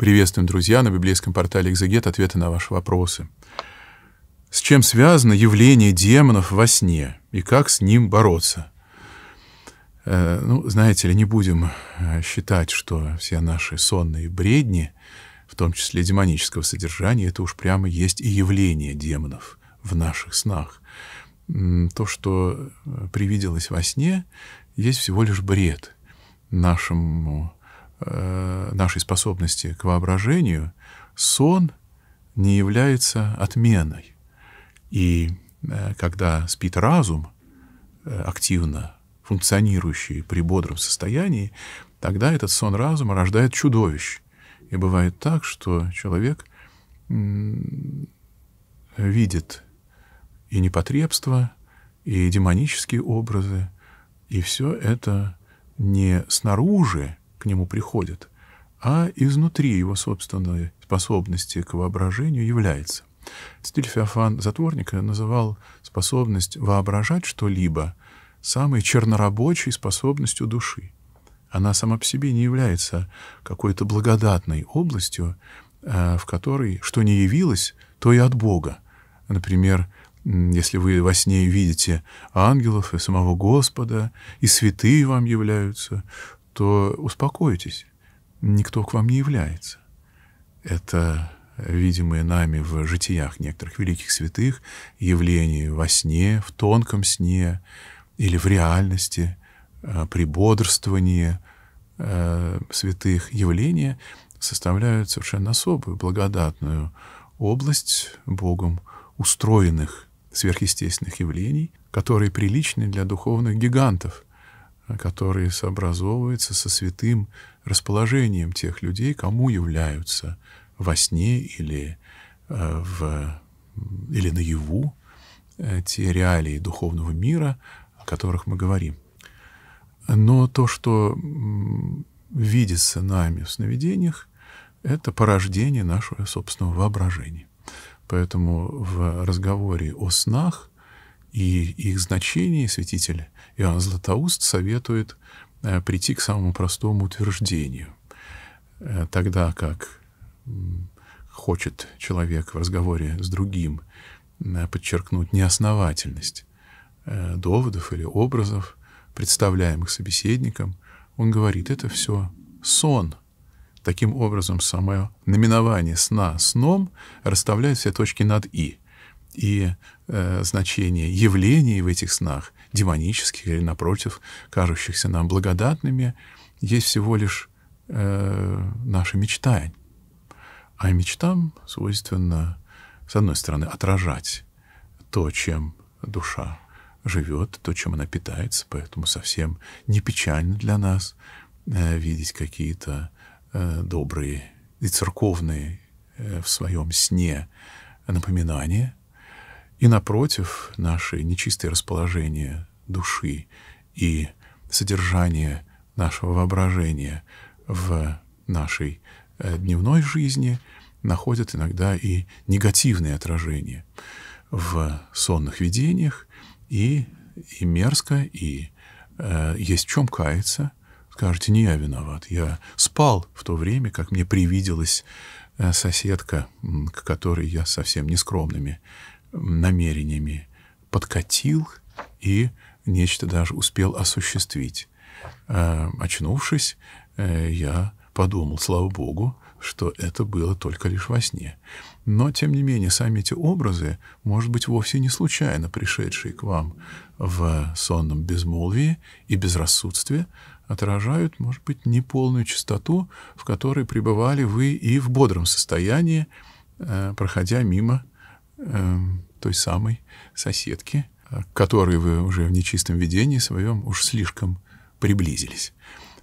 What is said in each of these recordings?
Приветствуем, друзья, на библейском портале «Экзегет» ответы на ваши вопросы. С чем связано явление демонов во сне и как с ним бороться? Э, ну, знаете ли, не будем э, считать, что все наши сонные бредни, в том числе демонического содержания, это уж прямо есть и явление демонов в наших снах. То, что э, привиделось во сне, есть всего лишь бред нашему э, нашей способности к воображению, сон не является отменой. И э, когда спит разум, э, активно функционирующий при бодром состоянии, тогда этот сон разума рождает чудовищ. И бывает так, что человек видит и непотребство, и демонические образы, и все это не снаружи к нему приходит, а изнутри его собственной способности к воображению является. Стиль Феофан Затворника называл способность воображать что-либо самой чернорабочей способностью души. Она сама по себе не является какой-то благодатной областью, э, в которой что не явилось, то и от Бога. Например, если вы во сне видите ангелов и самого Господа, и святые вам являются, то успокойтесь, никто к вам не является. Это видимые нами в житиях некоторых великих святых явления во сне, в тонком сне или в реальности, э, при бодрствовании э, святых явления составляют совершенно особую благодатную область Богом устроенных сверхъестественных явлений, которые приличны для духовных гигантов – которые сообразовываются со святым расположением тех людей, кому являются во сне или, э, в, или наяву э, те реалии духовного мира, о которых мы говорим. Но то, что видится нами в сновидениях, это порождение нашего собственного воображения. Поэтому в разговоре о снах и их значение святитель Иоанн Златоуст советует э, прийти к самому простому утверждению, э, тогда как хочет человек в разговоре с другим э, подчеркнуть неосновательность доводов или образов, представляемых собеседником, он говорит, это все сон. Таким образом, самое наименование сна сном расставляет все точки над «и» и э, значение явлений в этих снах, демонических или, напротив, кажущихся нам благодатными, есть всего лишь э, наше мечтание. А мечтам свойственно, с одной стороны, отражать то, чем душа живет, то, чем она питается, поэтому совсем не печально для нас э, видеть какие-то э, добрые и церковные э, в своем сне напоминания – и напротив, наше нечистое расположение души и содержание нашего воображения в нашей э, дневной жизни находят иногда и негативные отражения в сонных видениях, и, и мерзко, и э, есть в чем каяться. Скажете, не я виноват, я спал в то время, как мне привиделась э, соседка, к которой я совсем нескромными намерениями подкатил и нечто даже успел осуществить. А, очнувшись, э, я подумал, слава богу, что это было только лишь во сне. Но, тем не менее, сами эти образы, может быть, вовсе не случайно пришедшие к вам в сонном безмолвии и безрассудстве, отражают, может быть, неполную чистоту, в которой пребывали вы и в бодром состоянии, э, проходя мимо Эм, той самой соседки, э, к которой вы уже в нечистом видении своем уж слишком приблизились.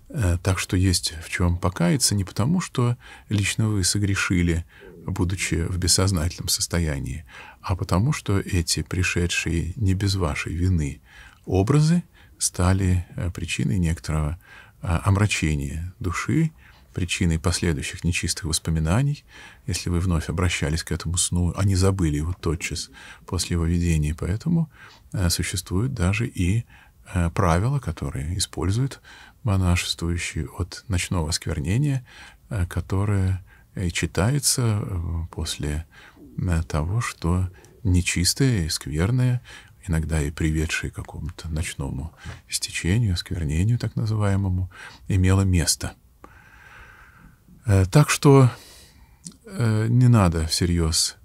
Э, так что есть в чем покаяться не потому, что лично вы согрешили, будучи в бессознательном состоянии, а потому что эти пришедшие не без вашей вины образы стали э, причиной некоторого омрачения души, причиной последующих нечистых воспоминаний, если вы вновь обращались к этому сну, а не забыли его тотчас после его видения. Поэтому э, существуют даже и э, правила, которые используют монашествующие от ночного осквернения, э, которое э, читается э, после э, того, что нечистое и скверное, иногда и приведшее к какому-то ночному стечению, осквернению так называемому, имело место — Э, так что э, не надо всерьез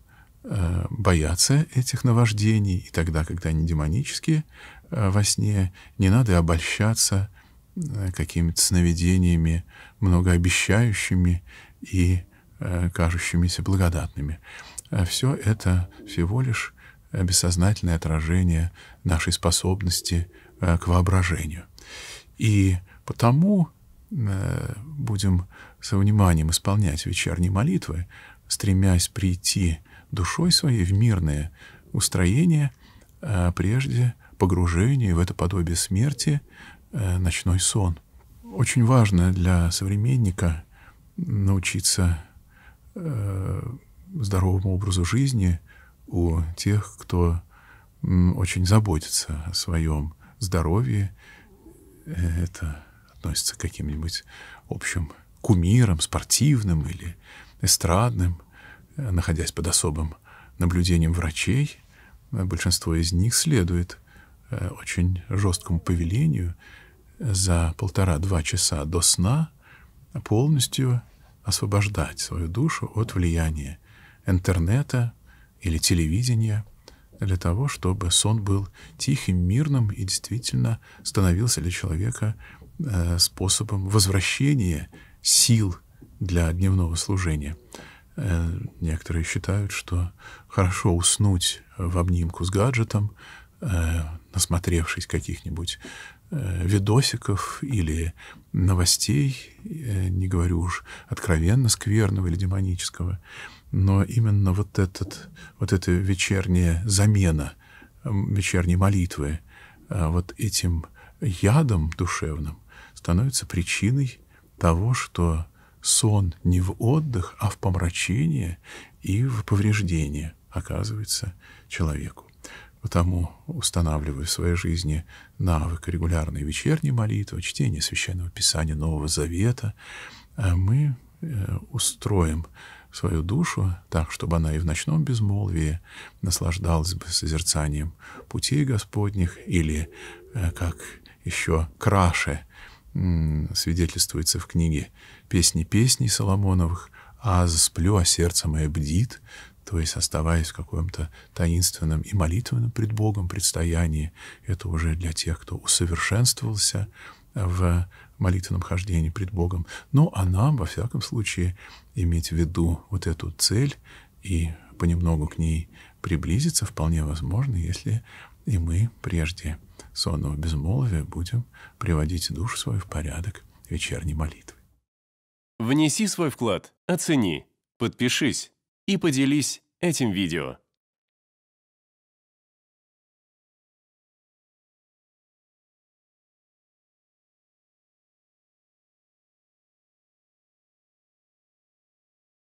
э, бояться этих наваждений, и тогда, когда они демонические во сне, не надо обольщаться какими-то сновидениями, многообещающими и кажущимися благодатными. Все это всего лишь бессознательное отражение нашей способности к воображению. И потому Э, будем со вниманием исполнять вечерние молитвы, стремясь прийти душой своей в мирное устроение, э, прежде погружение в это подобие смерти, э, ночной сон. Очень важно для современника научиться здоровому образу жизни у тех, кто очень заботится о своем здоровье. Это относится к каким-нибудь общим кумирам, спортивным или эстрадным, э, находясь под особым наблюдением врачей, э, большинство из них следует э, очень жесткому повелению за полтора-два часа до сна полностью освобождать свою душу от влияния интернета или телевидения для того, чтобы сон был тихим, мирным и действительно становился для человека Э, способом возвращения сил для дневного служения. Э, некоторые считают, что хорошо уснуть в обнимку с гаджетом, э, насмотревшись каких-нибудь видосиков или новостей, не говорю уж откровенно скверного или демонического, но именно вот, этот, вот эта вечерняя замена вечерней молитвы вот этим ядом душевным, становится причиной того, что сон не в отдых, а в помрачение и в повреждение оказывается человеку. Потому, устанавливая в своей жизни навык регулярной вечерней молитвы, чтения Священного Писания Нового Завета, э, мы э, устроим свою душу так, чтобы она и в ночном безмолвии наслаждалась бы созерцанием путей Господних или, э, как еще краше, свидетельствуется в книге «Песни песней» Соломоновых, а «Сплю, а сердце мое бдит», то есть оставаясь в каком-то таинственном и молитвенном пред Богом предстоянии, это уже для тех, кто усовершенствовался в молитвенном хождении пред Богом. Но а нам, во всяком случае, иметь в виду вот эту цель и понемногу к ней приблизиться вполне возможно, если и мы прежде сонного безмолвия будем приводить душу свою в порядок вечерней молитвы. Внеси свой вклад, оцени, подпишись и поделись этим видео.